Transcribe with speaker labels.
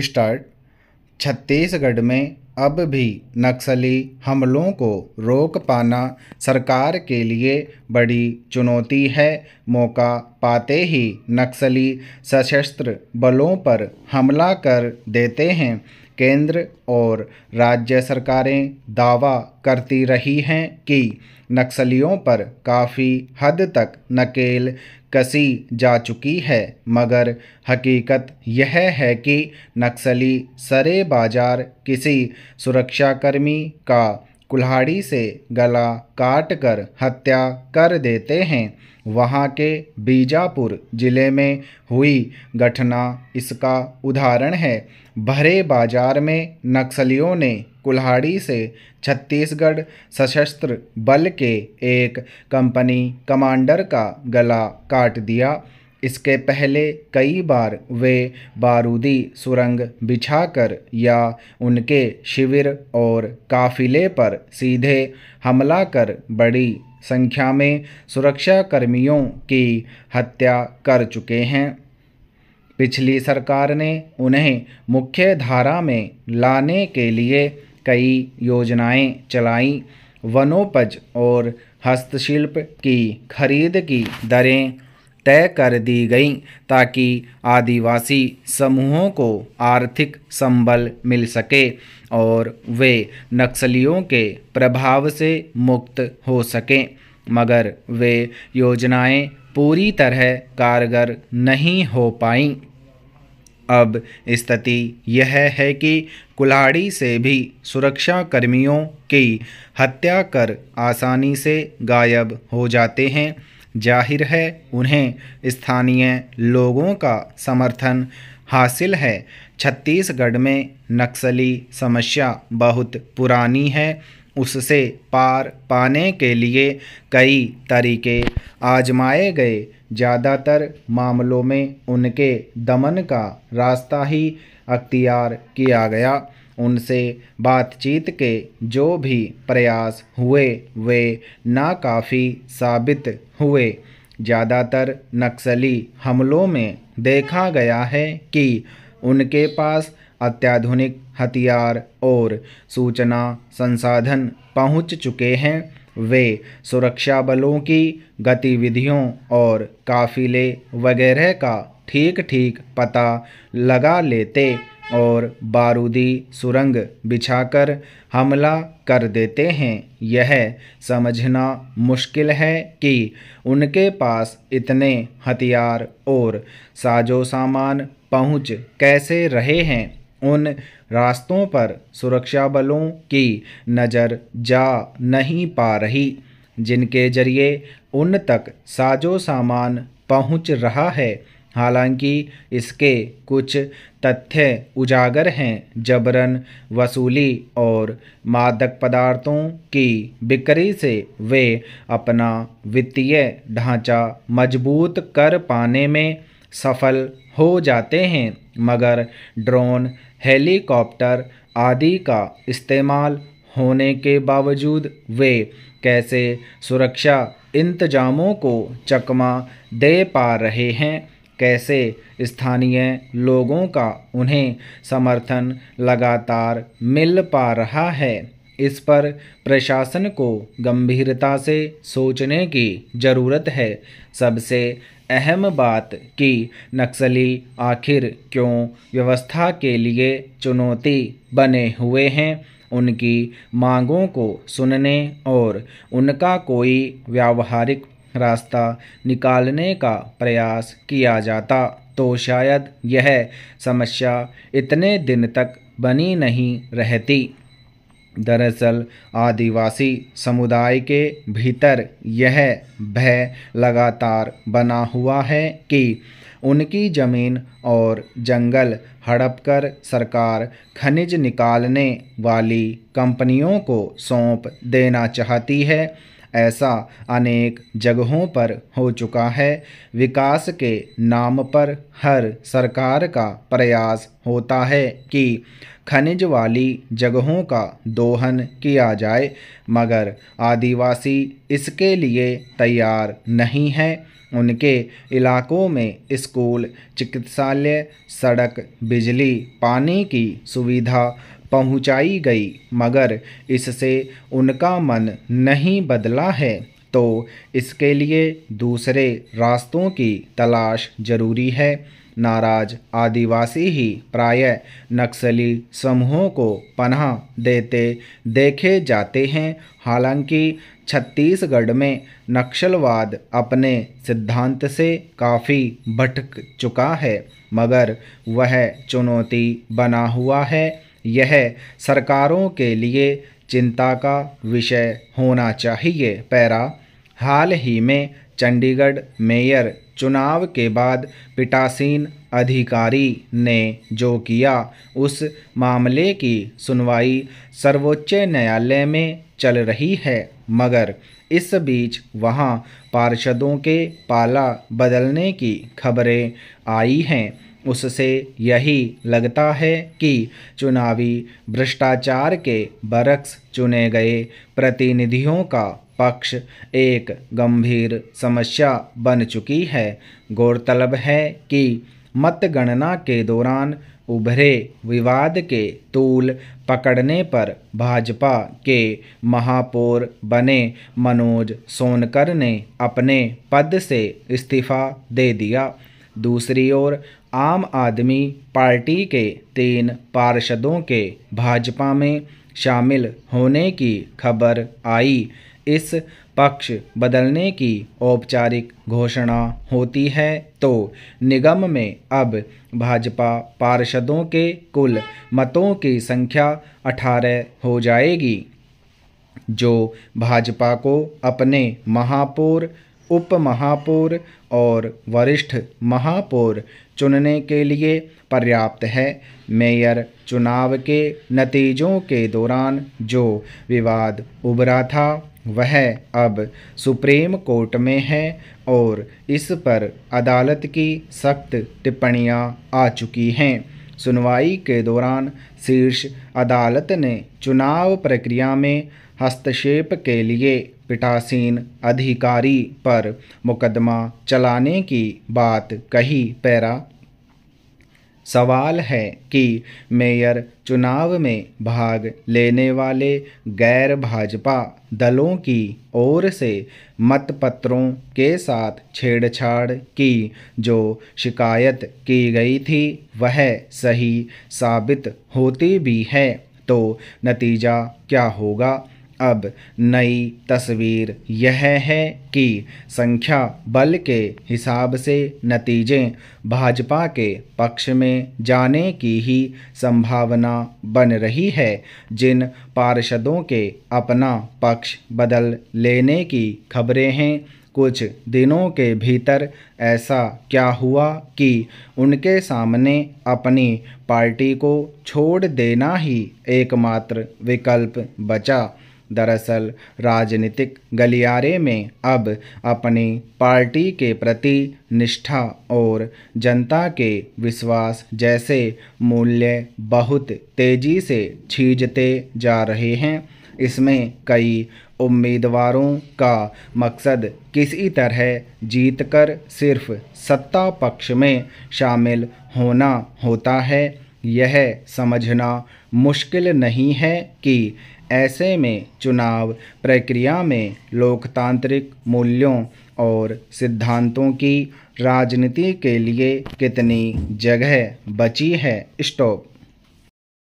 Speaker 1: start Chhattisgarh में अब भी नक्सली हमलों को रोक पाना सरकार के लिए बड़ी चुनौती है मौका पाते ही नक्सली सशस्त्र बलों पर हमला कर देते हैं केंद्र और राज्य सरकारें दावा करती रही हैं कि नक्सलियों पर काफ़ी हद तक नकेल कसी जा चुकी है मगर हकीकत यह है कि नक्सली सरे बाजार किसी सुरक्षाकर्मी का कुल्हाड़ी से गला काट कर हत्या कर देते हैं वहाँ के बीजापुर जिले में हुई घटना इसका उदाहरण है भरे बाजार में नक्सलियों ने कुल्हाड़ी से छत्तीसगढ़ सशस्त्र बल के एक कंपनी कमांडर का गला काट दिया इसके पहले कई बार वे बारूदी सुरंग बिछाकर या उनके शिविर और काफिले पर सीधे हमला कर बड़ी संख्या में सुरक्षाकर्मियों की हत्या कर चुके हैं पिछली सरकार ने उन्हें मुख्य धारा में लाने के लिए कई योजनाएं चलाई वनोपज और हस्तशिल्प की खरीद की दरें तय कर दी गई ताकि आदिवासी समूहों को आर्थिक संबल मिल सके और वे नक्सलियों के प्रभाव से मुक्त हो सकें मगर वे योजनाएं पूरी तरह कारगर नहीं हो पाई अब स्थिति यह है कि कुल्हाड़ी से भी सुरक्षा कर्मियों की हत्या कर आसानी से गायब हो जाते हैं जाहिर है उन्हें स्थानीय लोगों का समर्थन हासिल है छत्तीसगढ़ में नक्सली समस्या बहुत पुरानी है उससे पार पाने के लिए कई तरीके आजमाए गए ज़्यादातर मामलों में उनके दमन का रास्ता ही अख्तियार किया गया उनसे बातचीत के जो भी प्रयास हुए वे नाकाफ़ी साबित हुए ज़्यादातर नक्सली हमलों में देखा गया है कि उनके पास अत्याधुनिक हथियार और सूचना संसाधन पहुंच चुके हैं वे सुरक्षा बलों की गतिविधियों और काफ़िले वगैरह का ठीक ठीक पता लगा लेते और बारूदी सुरंग बिछाकर हमला कर देते हैं यह समझना मुश्किल है कि उनके पास इतने हथियार और साजो सामान पहुँच कैसे रहे हैं उन रास्तों पर सुरक्षा बलों की नज़र जा नहीं पा रही जिनके जरिए उन तक साजो सामान पहुँच रहा है हालांकि इसके कुछ तथ्य उजागर हैं जबरन वसूली और मादक पदार्थों की बिक्री से वे अपना वित्तीय ढांचा मजबूत कर पाने में सफल हो जाते हैं मगर ड्रोन हेलीकॉप्टर आदि का इस्तेमाल होने के बावजूद वे कैसे सुरक्षा इंतजामों को चकमा दे पा रहे हैं कैसे स्थानीय लोगों का उन्हें समर्थन लगातार मिल पा रहा है इस पर प्रशासन को गंभीरता से सोचने की ज़रूरत है सबसे अहम बात कि नक्सली आखिर क्यों व्यवस्था के लिए चुनौती बने हुए हैं उनकी मांगों को सुनने और उनका कोई व्यावहारिक रास्ता निकालने का प्रयास किया जाता तो शायद यह समस्या इतने दिन तक बनी नहीं रहती दरअसल आदिवासी समुदाय के भीतर यह भय लगातार बना हुआ है कि उनकी ज़मीन और जंगल हड़पकर सरकार खनिज निकालने वाली कंपनियों को सौंप देना चाहती है ऐसा अनेक जगहों पर हो चुका है विकास के नाम पर हर सरकार का प्रयास होता है कि खनिज वाली जगहों का दोहन किया जाए मगर आदिवासी इसके लिए तैयार नहीं है उनके इलाकों में स्कूल चिकित्सालय सड़क बिजली पानी की सुविधा पहुंचाई गई मगर इससे उनका मन नहीं बदला है तो इसके लिए दूसरे रास्तों की तलाश जरूरी है नाराज आदिवासी ही प्राय नक्सली समूहों को पनाह देते देखे जाते हैं हालांकि छत्तीसगढ़ में नक्सलवाद अपने सिद्धांत से काफ़ी भटक चुका है मगर वह चुनौती बना हुआ है यह सरकारों के लिए चिंता का विषय होना चाहिए पैरा हाल ही में चंडीगढ़ मेयर चुनाव के बाद पिटासीन अधिकारी ने जो किया उस मामले की सुनवाई सर्वोच्च न्यायालय में चल रही है मगर इस बीच वहां पार्षदों के पाला बदलने की खबरें आई हैं उससे यही लगता है कि चुनावी भ्रष्टाचार के बरक्स चुने गए प्रतिनिधियों का पक्ष एक गंभीर समस्या बन चुकी है गौरतलब है कि मतगणना के दौरान उभरे विवाद के तूल पकड़ने पर भाजपा के महापौर बने मनोज सोनकर ने अपने पद से इस्तीफा दे दिया दूसरी ओर आम आदमी पार्टी के तीन पार्षदों के भाजपा में शामिल होने की खबर आई इस पक्ष बदलने की औपचारिक घोषणा होती है तो निगम में अब भाजपा पार्षदों के कुल मतों की संख्या 18 हो जाएगी जो भाजपा को अपने महापौर उप महापौर और वरिष्ठ महापौर चुनने के लिए पर्याप्त है मेयर चुनाव के नतीजों के दौरान जो विवाद उभरा था वह अब सुप्रीम कोर्ट में है और इस पर अदालत की सख्त टिप्पणियां आ चुकी हैं सुनवाई के दौरान शीर्ष अदालत ने चुनाव प्रक्रिया में हस्तक्षेप के लिए पिटासीन अधिकारी पर मुकदमा चलाने की बात कही पैरा सवाल है कि मेयर चुनाव में भाग लेने वाले गैर भाजपा दलों की ओर से मतपत्रों के साथ छेड़छाड़ की जो शिकायत की गई थी वह सही साबित होती भी है तो नतीजा क्या होगा अब नई तस्वीर यह है कि संख्या बल के हिसाब से नतीजे भाजपा के पक्ष में जाने की ही संभावना बन रही है जिन पार्षदों के अपना पक्ष बदल लेने की खबरें हैं कुछ दिनों के भीतर ऐसा क्या हुआ कि उनके सामने अपनी पार्टी को छोड़ देना ही एकमात्र विकल्प बचा दरअसल राजनीतिक गलियारे में अब अपनी पार्टी के प्रति निष्ठा और जनता के विश्वास जैसे मूल्य बहुत तेजी से छीजते जा रहे हैं इसमें कई उम्मीदवारों का मकसद किसी तरह जीतकर सिर्फ सत्ता पक्ष में शामिल होना होता है यह समझना मुश्किल नहीं है कि ऐसे में चुनाव प्रक्रिया में लोकतांत्रिक मूल्यों और सिद्धांतों की राजनीति के लिए कितनी जगह बची है स्टॉप